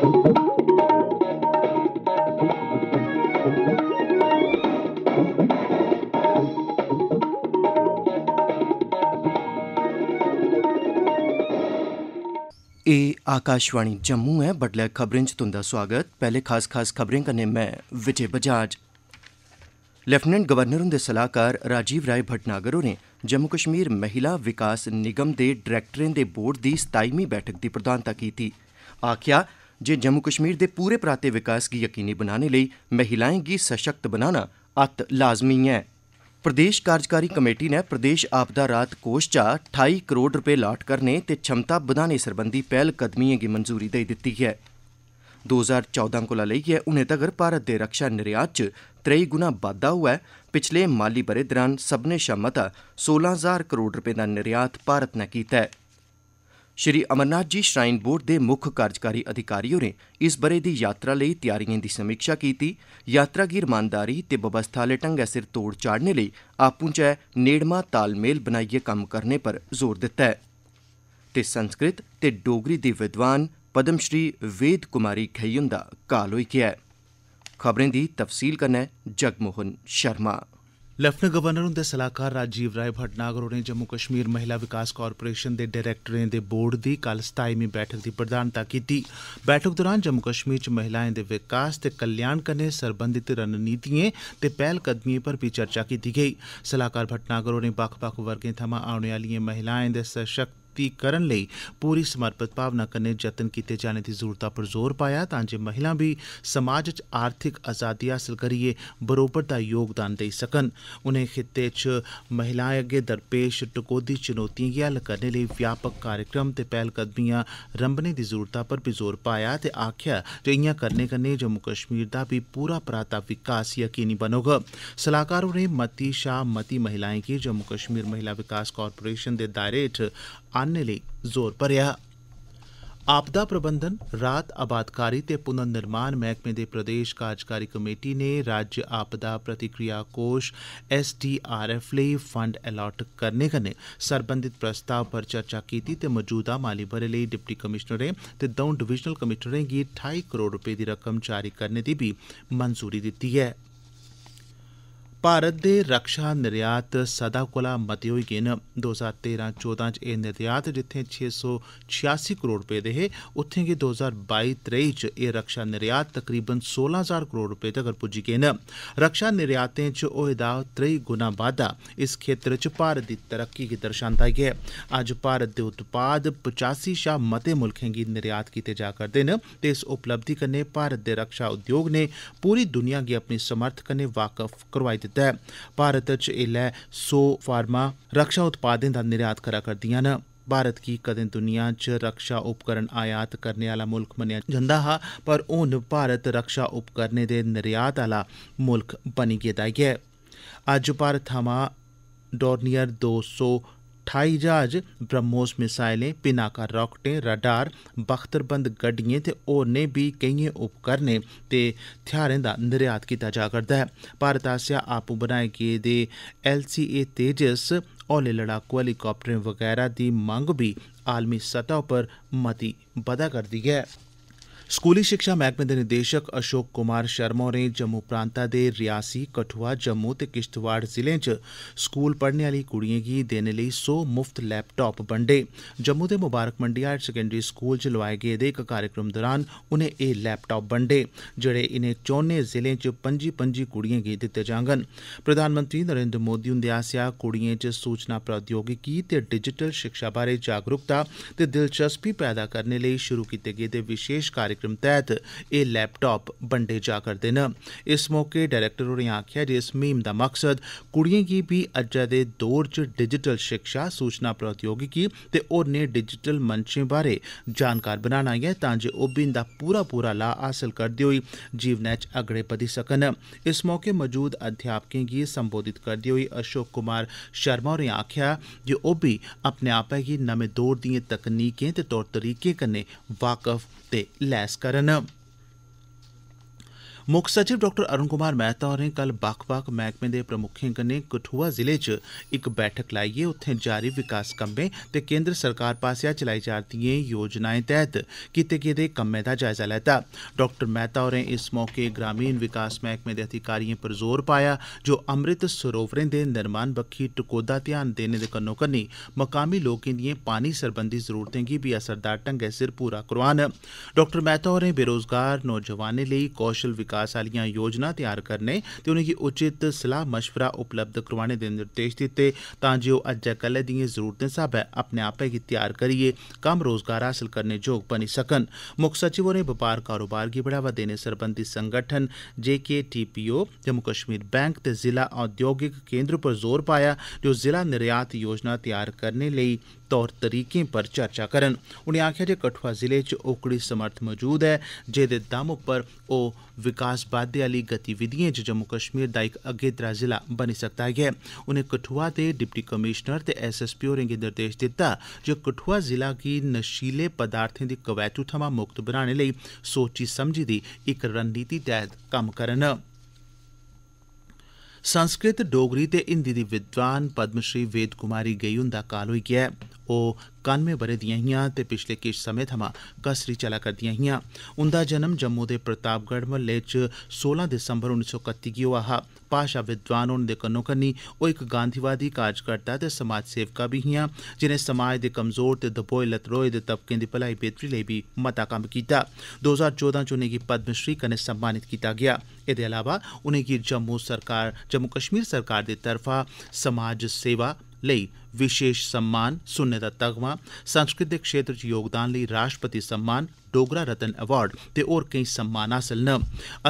ਏ ਆਕਾਸ਼ਵਾਣੀ ਜੰਮੂ ਹੈ ਬਟਲੇ ਖਬਰਾਂ ਚ ਤੁੰਦਾ ਸਵਾਗਤ ਪਹਿਲੇ ਖਾਸ ਖਾਸ ਖਬਰਾਂ ਕਨੇ ਮੈਂ ਵਿਜੇ ਬਜਾਜ ਲੈਫਟਨੈਂਟ ਗਵਰਨਰ ਹੁੰਦੇ ਸਲਾਹਕਾਰ ਰਾਜੀਵ ਰਾਏ ਭਟਨਾਗਰ ਹੋਰੇ ਜੰਮੂ ਕਸ਼ਮੀਰ ਮਹਿਲਾ ਵਿਕਾਸ ਨਿਗਮ ਦੇ ਡਾਇਰੈਕਟਰਾਂ ਦੇ ਬੋਰਡ ਦੀ 27ਵੀਂ ਬੈਠਕ ਦੀ ਪ੍ਰਧਾਨਤਾ ਕੀਤੀ ਆਖਿਆ ਜੇ ਜੰਮੂ ਕਸ਼ਮੀਰ ਦੇ ਪੂਰੇ ਪ੍ਰਾਤੇ ਵਿਕਾਸ ਦੀ ਯਕੀਨੀ ਬਣਾਉਣ ਲਈ ਮਹਿਲਾਵਾਂ ਦੀ ਸਸ਼ਕਤ ਬਣਾਉਣਾ ਅਤ ਲਾਜ਼ਮੀ ਹੈ ਪ੍ਰਦੇਸ਼ ਕਾਰਜਕਾਰੀ ਕਮੇਟੀ ਨੇ ਪ੍ਰਦੇਸ਼ ਆਪਦਾ ਰਾਤ ਕੋਸ਼ ਚਾ 28 ਕਰੋੜ ਰੁਪਏ ਲਾਟ ਕਰਨੇ ਤੇ ਛਮਤਾ ਬਧਾਣੇ ਸਰਬੰਧੀ ਪਹਿਲ ਕਦਮੀਆਂ ਦੀ ਮਨਜ਼ੂਰੀ ਦੇ ਦਿੱਤੀ ਹੈ 2014 ਕੋਲ ਹੈ ਉਹਨੇ ਤਗਰ ਭਾਰਤ ਦੇ ਰੱਖਿਆ ਨਿਰਯਾਤ ਚ 3 ਗੁਣਾ ਵਾਧਾ ਹੋਇਆ ਪਿਛਲੇ ਮਾਲੀ ਬਰੇ ਦੌਰਾਨ ਸਭਨੇ ਸ਼ਮਤਾ 16000 ਕਰੋੜ ਰੁਪਏ ਦਾ ਨਿਰਯਾਤ ਭਾਰਤ ਨੇ ਕੀਤਾ ਹੈ श्री अमरनाथ जी श्राइन बोर्ड दे मुक्ख कार्जकारी अधिकारी होरें इस ब'रे दी यात्रा लेई त्यारिएं दी समीक्षा कीती यात्रा गी रमानदारी ते बवस्था आह्ले ढंगै सिर तोड़ चाढ़ने लेई आपूं चै नेड़मा तालमेल बनाइयै कम्म करने पर जोर दित्ता ऐ ते संस्कृत ते डोगरी दी विद्वान पद्मश्री वेद कुमारी खेई हुंदा काल होई गेआ ऐ खबरें दी तफसील कन्नै जगमोहन शर्मा लेफ्टिनेंट गवर्नर हुंदे सलाहकार राजीव राय भटनागर होरें जम्मू कश्मीर महिला विकास कारपोरेशन दे डायरेक्टरें दे बोर्ड दी कल सताईमीं बैठक दी प्रधानता कीती बैठक दौरान जम्मू कश्मीर च महिलाएं दे विकास ते कल्याण कन्नै सरबंधित रणनीतिएं ते पैह्लकदमिएं पर बी चर्चा कीती गेई सलाहकार भटनागर होरें बक्ख बक्ख वर्गे थमां औने आलिएं महिलाएं दे सशक्त ਸਸ਼ਕਤੀ ਕਰਨ ਲਈ ਪੂਰੀ ਸਮਰਪਿਤ ਭਾਵਨਾ ਕਰਨੇ ਯਤਨ ਕੀਤੇ ਜਾਣ ਦੀ ਜ਼ਰੂਰਤ ਪਰ ਜ਼ੋਰ ਪਾਇਆ ਤਾਂ ਜੇ ਮਹਿਲਾ ਵੀ ਸਮਾਜ ਚ ਆਰਥਿਕ ਆਜ਼ਾਦੀ ਹਾਸਲ ਕਰੀਏ ਬਰੋਬਰ ਦਾ ਯੋਗਦਾਨ ਦੇ ਸਕਣ ਉਹਨੇ ਖਿੱਤੇ ਚ ਮਹਿਲਾ ਅੱਗੇ ਦਰਪੇਸ਼ ਟਕੋਦੀ ਚੁਣੌਤੀਆਂ ਹੱਲ ਕਰਨੇ ਲਈ ਵਿਆਪਕ ਕਾਰਜਕ੍ਰਮ ਤੇ ਪਹਿਲ ਕਦਮੀਆਂ ਰੰਬਨੇ ਦੀ ਜ਼ਰੂਰਤ ਪਰ ਵੀ ਜ਼ੋਰ ਪਾਇਆ ਤੇ ਆਖਿਆ ਜੇ ਇੰਆਂ ਕਰਨੇ ਕੰਨੇ ਜੰਮੂ ਮੁਕਸ਼ਮੀਰ ਦਾ ਵੀ ਪੂਰਾ ਪ੍ਰਾਤਾ ਵਿਕਾਸ ਯਕੀਨੀ ਬਣੋਗਾ ਸਲਾਹਕਾਰੋ ਨੇ ਮਤੀ ਸ਼ਾ ਮਤੀ ਮਹਿਲਾਏ ਕੀ ਜੰਮੂ ਮੁਕਸ਼ਮੀਰ ਮਹਿਲਾ ਵਿਕਾਸ ਕਾਰਪੋਰੇਸ਼ਨ ਦੇ ਦਾਇਰੇ ਚ ਜਾਣਨੇ ਲਈ ਜ਼ੋਰ ਭਰਿਆ ਆਪਦਾ ਪ੍ਰਬੰਧਨ ਰਾਤ ਆਬਾਦਕਾਰੀ ਤੇ ਪੁਨਰ ਨਿਰਮਾਣ ਮਹਿਕਮੇ ਦੇ ਪ੍ਰਦੇਸ਼ ਕਾਰਜਕਾਰੀ ਕਮੇਟੀ ਨੇ ਰਾਜ ਆਪਦਾ ਪ੍ਰਤੀਕਿਰਿਆ ਕੋਸ਼ ਐਸਡੀਆਰਐਫ ਲਈ ਫੰਡ ਅਲਾਟ ਕਰਨੇ ਕਨੇ ਸਰਬੰਧਿਤ ਪ੍ਰਸਤਾਵ ਪਰ ਚਰਚਾ ਕੀਤੀ ਤੇ ਮੌਜੂਦਾ ਮਾਲੀ ਬਰੇ ਲਈ ਡਿਪਟੀ ਕਮਿਸ਼ਨਰੇ ਤੇ ਦੌਂ ਡਿਵੀਜ਼ਨਲ ਕਮਿਸ਼ਨਰੇ ਗੀ 28 ਕਰੋੜ ਰੁਪਏ ਦੀ ਰਕਮ ਜਾਰੀ ਕਰਨੇ ਦੀ ਵੀ ਮਨਜ਼ੂਰੀ ਦਿੱਤੀ ਹੈ भारत दे रक्षा निर्यात सदा कोला मते होई गे न दो हजार तेरां चौदां च एह् निर्यात जित्थें छे सौ छेयासी करोड़ रपे दे हे उत्थें गै दो हजार बाई त्रेई च एह् रक्षा निर्यात तकरीबन सोलां हजार करोड़ रपे तगर पुज्जी गे न रक्षा निर्यातें च होए दा त्रेई गुना बाद्दा इस खेत्तर च भारत दी तरक्की गी दर्शांदा ऐ अज्ज भारत दे उत्पाद पचासी शा मते मुल्खें गी निर्यात कीते जा करदे न ते इस उपलब्धि कन्नै भारत दे रक्षा उद्योग नै पूरी दुनिया गी अपनी समर्थ कन्नै वाकफ करोआई दित्ता ऐ भारत च ऐल्लै सौ फार्मा रक्षा उत्पादें दा निर्यात करै करदियां न भारत गी कदें दुनिया च रक्षा उपकरण आयात करने आला मुल्ख मन्नेआ जंदा हा पर हून भारत रक्षा उपकरणें दे निर्यात आला मुल्ख बनी गेदा ऐ अज्ज भारत थमां डोर्नियर दो सौ ठाई ज्हाज ब्रह्मोस मिसाइलें पिनाका राकेटें रडार बख्तरबंद गड्डिएं ते होरने बी केइएं उपकरणें ते थेआरें दा निर्यात कीता जा करदा ऐ भारत आसेआ आपूं बनाए गेदे एलसीए तेजस हौले लड़ाकू हैलीकाप्टरें वगैरा दी मंग बी आलमी सतह उप्पर मती बधा करदी ऐ स्कूली शिक्षा मैह्कमे दे निदेशक अशोक कुमार शर्मा होरें जम्मू प्रांता दे रियासी कठुआ जम्मू ते किश्तवाड़ जिलें च स्कूल पढ़ने आह्ली कुड़िएं गी देने लेई सौ मुफ्त लैपटाप बंडे जम्मू दे Mubarak Mandi higher secondary school च लोआए गेदे इक कार्यक्रम दौरान उनें एह् लैपटाप बंडे जेड़े इनें चौनें जिलें च पं'जी पं'जी कुड़िएं गी दित्ते जांगन प्रधानमंत्री नरेन्द्र मोदी हुंदे आसेआ कुड़िएं च सूचना प्रौद्योगिकी ते डिजिटल शिक्षा बारै जागरूकता ते दिलचस्पी पैदा करने लेई शुरू कीते गेदे विशेष कार्यक्रम कार्यक्रम तैह्त एह् लैपटाप बंडे जा करदे न इस मौके डायरैक्टर होरें आखेआ जे इस मुहिम दा मकसद कुड़िएं गी बी अज्जै दे दौर च डिजिटल शिक्षा सूचना प्रौद्योगिकी ते होरनें डिजिटल मंचें बारै जानकार बनाना ऐ तांजे ओह्बी इंदा पूरा पूरा लाह् हासल करदे होई जीवनै च अगड़े बधी सकन इस मौके मौजूद अध्यापकें गी संबोधित करदे होई अशोक कुमार शर्मा होरें आखेआ जे ओह्बी अपने आपै गी नमें दौर दिएं तकनीकें ते तौर तरीकें कन्नै वाकफ ते लैस પ્રયાસ કરન मुक्ख सचिव डाक्टर अरूण कुमार मेहता होरें कल बक्ख बक्ख मैह्कमें दे प्रमुक्खें कन्नै कठुआ जिले च इक बैठक लाइयै उत्थें जारी विकास कम्में ते केन्द्र सरकार पासेआ चलाई जा'रदिएं योजनाएं तैह्त कीते गेदे कम्में दा जायजा लैता डाक्टर मेहता होरें इस मौके ग्रामीण विकास मैह्कमे दे अधिकारिएं पर जोर पाया जो अमृत सरोवरें दे निर्माण बक्खी टकोह्दा ध्यान देने दे कन्नो कन्नी मकामी लोकें दिएं पानी सरबंधी जरूरतें गी बी असरदार ढंगै सिर पूरा करोआन डाक्टर मेहता होरें बेरोजगार नौजवानें लेई कौशल विकास विकास आलियां योजनां तैयार करने ते उनेंगी उचित सलाह मशवरा उपलब्ध करोआने दे निर्देश दित्ते तां जे ओह् अज्जै कल्लै दिएं जरूरतें साब्बै अपने आपै गी तैयार करियै कम्म रोजगार हासल करने जोग बनी सकन मुक्ख सचिव होरें बपार कारोबार गी बढ़ावा देने सरबंधी संगठन J K T P O Jammu Kashmir bank ते जिला औद्योगिक केन्द्र पर जोर पाया जे ओह् जिला निर्यात योजनां तैयार करने लेई तौर तरीकें पर चर्चा करन उनें आक्खेआ जे कठुआ जिले च ओकड़ी समर्थ मजूद ऐ जेदे दम पर ओ विकास बाद्दे आली गतिविधिएं च जम्मू कश्मीर दा इक अगेत्रा जिला बनी सकदा ऐ उनें कठुआ दे डिप्टी कमीशनर ते एसएसपी होरें गी निर्देश दित्ता जे कठुआ जिला गी नशीले पदार्थें दी कवैतू थमां मुक्त बनाने लेई सोची समझी दी इक रणनीति तैह्त कम्म करन संस्कृत डोगरी ते हिंदी दी विद्वान पद्मश्री वेद कुमारी गेई हुंदा काल होई गेआ ऐ ओह् कानुए ब'रे दिआं हिआं ते पिछले किश समें थमां कसरी चलै करदिआं हिआं उंदा जन्म जम्मू दे प्रतापगढ़ म्हल्ले च सोलां दिसम्बर उन्नी सौ कत्ती गी होआ हा भाषा विद्वान होने दे कन्नो कन्नी ओह् इक गांधीवादी कार्जकर्ता ते समाज सेविका बी हिआं जिनें समाज दे कमजोर ते दबोए लतड़ोए दे तबकें दी भलाई बेह्तरी लेई बी मता कम्म कीता दो ज्हार चौदां च उनेंगी पद्मश्री कन्नै सम्मानित कीता गेआ एह्दे इलावा उनेंगी जम्मू कश्मीर सरकार दी तरफा समाज सेवा लेई विशेष सम्मान सुन्ने दा तगमा संस्कृत दे क्षेत्र च योगदान लेई राष्ट्रपति सम्मान डोगरा रत्न अवार्ड ते होर केई सम्मान हासल न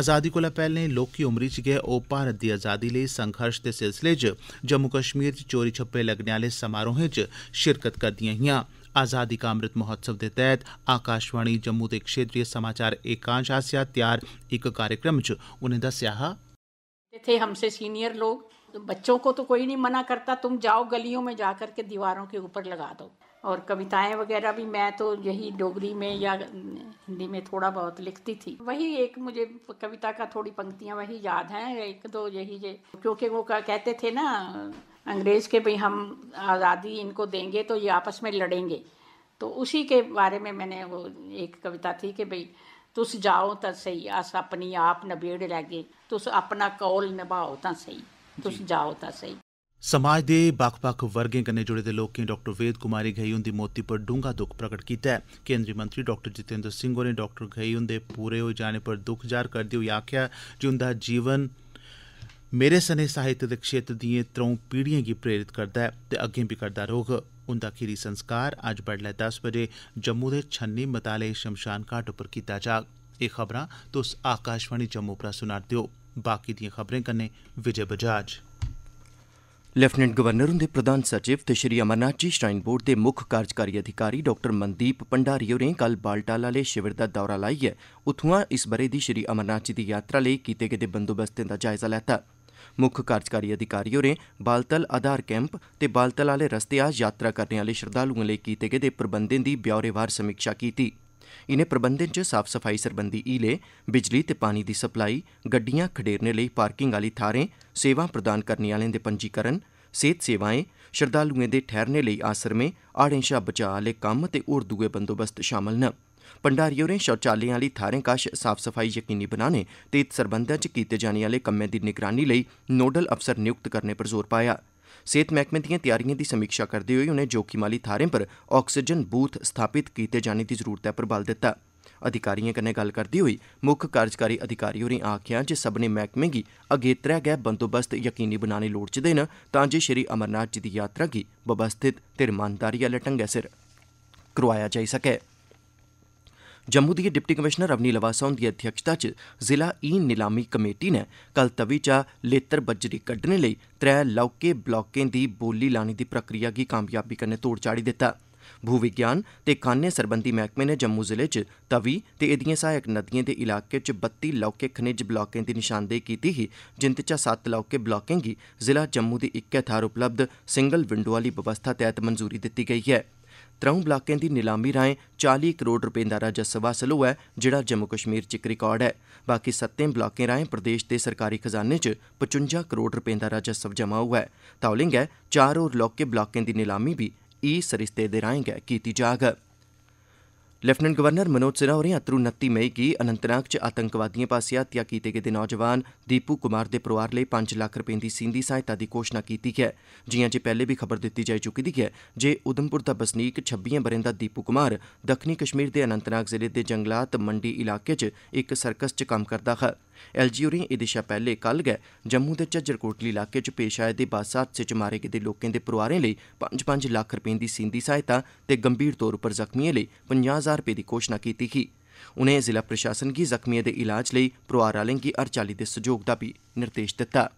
आजादी कोला पैहले लौह्की उमरी च गै ओह् भारत दी आजादी लेई संघर्श दे सिलसिले च जम्मू कश्मीर च चोरी छप्पे लगने आह्ले समारोहें च शिरकत करदियां हिआं आजादी का अमृत महोत्सव दे तैह्त आकाशवाणी जम्मू दे क्षेत्रीय समाचार एकांश आसेआ तैयार इक कार्यक्रम च उनें दस्सेआ हा थे हमसे सीनियर लोग बच्चों को तो कोई नहीं मना करता तुम जाओ गलियों में जा कर के दीवारों के ऊपर लगा दो और कविताएं वगैरह भी मैं तो यही डोगरी में या हिंदी में थोड़ा बहुत लिखती थी वही एक मुझे कविता का थोड़ी पंक्तियां वही याद हैं एक दो यही जे क्योंकि वो कहते थे ना अंग्रेज के भाई हम आज़ादी इनको देंगे तो ये आपस में लड़ेंगे तो उसी के बारे में मैंने वो एक कविता थी कि भाई तुस जाओ तो सही अस अपनी आप नबेड़ लैगे तुस अपना कौल निभाओ तो सही ਤੁਸੀਂ ਜਾਓ ਤਾਂ ਸਹੀ ਸਮਾਜ ਦੇ ਬਖ-ਬਖ ਵਰਗੇ ਕਨੇ ਜੁੜੇ ਦੇ ਲੋਕ ਕਿ ਡਾਕਟਰ ਵੇਦ ਕੁਮਾਰੀ ਗਈ ਹੁੰਦੀ ਮੋਤੀ ਪਰ ਡੂੰਗਾ ਦੁੱਖ ਪ੍ਰਗਟ ਕੀਤਾ ਹੈ ਕੇਂਦਰੀ ਮੰਤਰੀ ਡਾਕਟਰ ਜਿਤੇਂਦਰ ਸਿੰਘ ਹੋਰੇ ਡਾਕਟਰ ਗਈ ਹੁੰਦੇ ਪੂਰੇ ਹੋ ਜਾਣੇ ਪਰ ਦੁੱਖ ਜ਼ਾਰ ਕਰਦੇ ਹੋਏ ਆਖਿਆ ਜਿੰਦਾ ਜੀਵਨ ਮੇਰੇ ਸਨੇ ਸਾਹਿਤ ਦੇ ਖੇਤਰ ਦੀਆਂ ਤਰੋਂ ਪੀੜ੍ਹੀਆਂ ਕੀ ਪ੍ਰੇਰਿਤ ਕਰਦਾ ਹੈ ਤੇ ਅੱਗੇ ਵੀ ਕਰਦਾ ਰੋਗ ਉੰਦਾ ਅਖੀਰੀ ਸੰਸਕਾਰ ਅੱਜ ਬੜਲੇ 10 ਵਜੇ ਜੰਮੂ ਦੇ ਛੰਨੀ ਮਤਾਲੇ ਸ਼ਮਸ਼ਾਨ ਘਾਟ ਉੱਪਰ ਕੀਤਾ ਜਾਗ ਇਹ ਖਬਰਾਂ ਤੁਸ ਆਕਾਸ਼ਵਾਣੀ ਜੰਮੂ ਸੁਣਾਉਂਦੇ ਦਿਓ बाकी दियें खबरें कन्नै विजय बजाज लेफ्टिनेंट गवर्नर हुंदे प्रधान सचिव ते श्री अमरनाथ जी श्राइन बोर्ड दे मुक्ख कार्यकारी अधिकारी डाक्टर मनदीप भंडारी होरें कल बालटाल आह्ले शिविर दा दौरा लाइयै उत्थुआं इस ब'रे दी श्री अमरनाथ जी दी यात्रा लेई कीते गेदे बंदोबस्तें दा जायजा लैता मुक्ख कार्यकारी अधिकारी होरें बालतल आधार कैंप ते बालतल आह्ले रस्ते आ यात्रा करने आह्ले श्रद्दालुएं लेई कीते गेदे प्रबंधें दी ब्यौरेवार समीक्षा कीती कीती इनें प्रबंधें च साफ सफाई सरबंधी हीलें बिजली ते पानी दी सप्लाई गड्डियां खडेरने लेई पार्किंग आह्ली थाहरें सेवां प्रदान करने आह्लें दे पंजीकरण सेहत सेवाएं श्रद्वालुएं दे ठैह्रने लेई आसरमें हाड़ें शा बचाऽ आह्ले कम्म ते होर दुए बंदोबस्त शामल न भंडारी होरें शौचालयें आह्ली थाहरें कश साफ सफाई यकीनी बनाने ते इत सरबंधै च कीते जाने आह्ले कम्में दी निगरानी लेई नोडल अफसर नियुक्त करने पर जोर पाया ऐ ਸਿਹਤ ਮਹਿਕਮੇ ਦੀਆਂ ਤਿਆਰੀਆਂ ਦੀ ਸਮੀਖਿਆ ਕਰਦੇ ਹੋਏ ਉਹਨੇ ਜੋਖਿਮ ਵਾਲੀ ਥਾਰੇ ਪਰ ਆਕਸੀਜਨ ਬੂਥ ਸਥਾਪਿਤ ਕੀਤੇ ਜਾਣ ਦੀ ਜ਼ਰੂਰਤ ਹੈ ਪਰ ਬਲ ਦਿੱਤਾ ਅਧਿਕਾਰੀਆਂ ਕਨੇ ਗੱਲ ਕਰਦੀ ਹੋਈ ਮੁੱਖ ਕਾਰਜਕਾਰੀ ਅਧਿਕਾਰੀ ਹੋਰੀ ਆਖਿਆ ਜੇ ਸਭ ਨੇ ਮਹਿਕਮੇ ਦੀ ਅਗੇਤਰਾ ਗਏ ਬੰਦੋਬਸਤ ਯਕੀਨੀ ਬਣਾਉਣੇ ਲੋੜ ਚਦੇ ਨੇ ਤਾਂ ਜੇ ਸ਼੍ਰੀ ਅਮਰਨਾਥ ਜੀ ਦੀ ਯਾਤਰਾ ਕੀ ਬਬਸਥਿਤ ਤੇ ਇਮਾਨਦਾਰੀ ਵਾਲੇ ਢੰਗ ਸਿਰ ਕਰਵਾਇਆ ਜਾ ਸਕੇ जम्मू दिए डिप्टी कमिशनर अवनी लवासा हुंदी अध्यक्षता च जिला ई नीलामी कमेटी ने कल तवी चा लेतर बजरी कड्डने लेई त्रै लौके ब्लाकें दी बोली लाने दी प्रक्रिया गी कामयाबी कन्नै तोड़ चाढ़ी दित्ता भू विज्ञान ते खान्ने सरबंधी मैह्कमे ने जम्मू जिले च तवी ते एह्दिएं सहायक नदिएं दे इलाके च बत्ती लौके खनिज ब्लाकें दी निशानदेही कीती ही जिंदे चा सत्त लौके ब्लाकें गी जिला जम्मू दी इक्कै थाह्र उपलब्ध सिंगल विंडो आह्ली बवस्था तैह्त मंजूरी दित्ती गेई ऐं त्रौं ब्लाकें दी नीलामी राएं चाली करोड़ रपे दा राजस्व हासल होआ ऐ जेहड़ा जम्मू कश्मीर च इक रिकार्ड ऐ बाकी सत्तें ब्लाकें राएं प्रदेश दे सरकारी खजाने च पचुंजा करोड़ रपे दा राजस्व जमा होआ ऐ तौले गै चार होर लौह्के ब्लाकें दी नीलामी बी ई सरिस्ते दे राएं गै कीती जाग लेफ्टिनेंट गवर्नर मनोज सिन्हा होरें अतरू नत्ती मई गी अनंतनाग च आतंकवादिएं पास्सेआ हत्या कीते गेदे नौजवान दीपू कुमार दे परोआर लेई पंज लक्ख रपें दी सींधी सहायता दी घोषणा कीती ऐ जिआं जे पैहले बी खबर दित्ती जाई चुकी दी ऐ जे उधमपुर दा बसनीक छब्बिएं ब'रें दा दीपू कुमार दक्खनी कश्मीर दे अनंतनाग जिले दे जंगलात मंडी इलाके च इक सर्कस च कम्म करदा हा एलजी होरें एह्दे शा पैह्ले कल गै जम्मू दे झज्जर कोटली इलाके च पेश आए दे बस हादसे च मारे गेदे लोकें दे परोआरें लेई पंज पंज लक्ख रपें दी सींधी सहायता ते गंभीर तौर पर जख्मिएं लेई पंजाह् ਹਜ਼ਾਰ ਰੁਪਏ ਦੀ ਘੋਸ਼ਣਾ ਕੀਤੀ ਸੀ ਉਨੇ ਜ਼ਿਲ੍ਹਾ ਪ੍ਰਸ਼ਾਸਨ ਕੀ ਜ਼ਖਮੀਆਂ ਦੇ ਇਲਾਜ ਲਈ ਪਰਿਵਾਰ ਵਾਲਿਆਂ ਕੀ ਅਰਚਾਲੀ ਦੇ ਸਹਿਯੋਗ ਦਾ ਵੀ ਨਿਰਦੇਸ਼ ਦਿੱਤਾ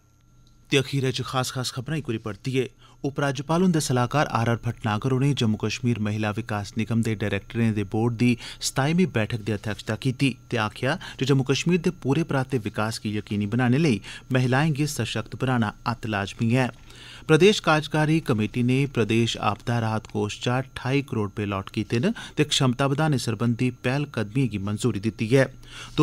ਤੇ ਅਖੀਰੇ ਚ ਖਾਸ ਖਾਸ ਖਬਰਾਂ ਇੱਕ ਵਾਰੀ ਪੜਤੀਏ उपराज्यपाल हुंदे सलाहकार आर आर भटनागर होरें जम्मू कश्मीर महिला विकास निगम दे डरैक्टरें दे बोर्ड दी सताईमीं बैठक दी अध्यक्षता कीती ते आखेआ जे जम्मू कश्मीर दे पूरे पराते विकास गी यकीनी बनाने लेई महिलाएं गी सशक्त बनाना अत्त लाज़मी ऐ प्रदेश कार्जकारी कमेटी नै प्रदेश आपदा राहत कोष चा ठाई करोड़ रपे लाट कीते न ते क्षमता बधाने सरबंधी पैह्लकदमिएं गी मंजूरी दित्ती ऐ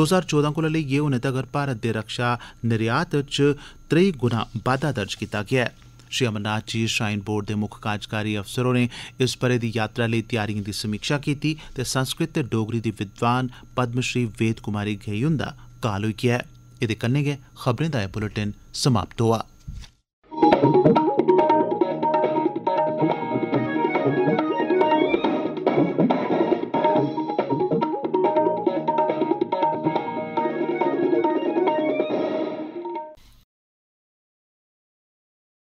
दो ज्हार चौदां कोला लेइयै हूनै तगर भारत दे रक्षा निर्यात च त्रेई गुणा बाद्दा दर्ज कीता गेआ ऐ श्री अमरनाथ जी श्राइन बोर्ड दे मुक्ख कार्जकारी अफसर होरें इस ब'रे दी यात्रा लेई त्यारिएं दी समीक्षा कीती ते संस्कृत ते डोगरी दी विद्वान पद्मश्री वेद कुमारी घेई हुंदा काल होई गेआ ऐ एह्दे कन्नै गै खबरें दा एह् बुलेटिन समाप्त होआ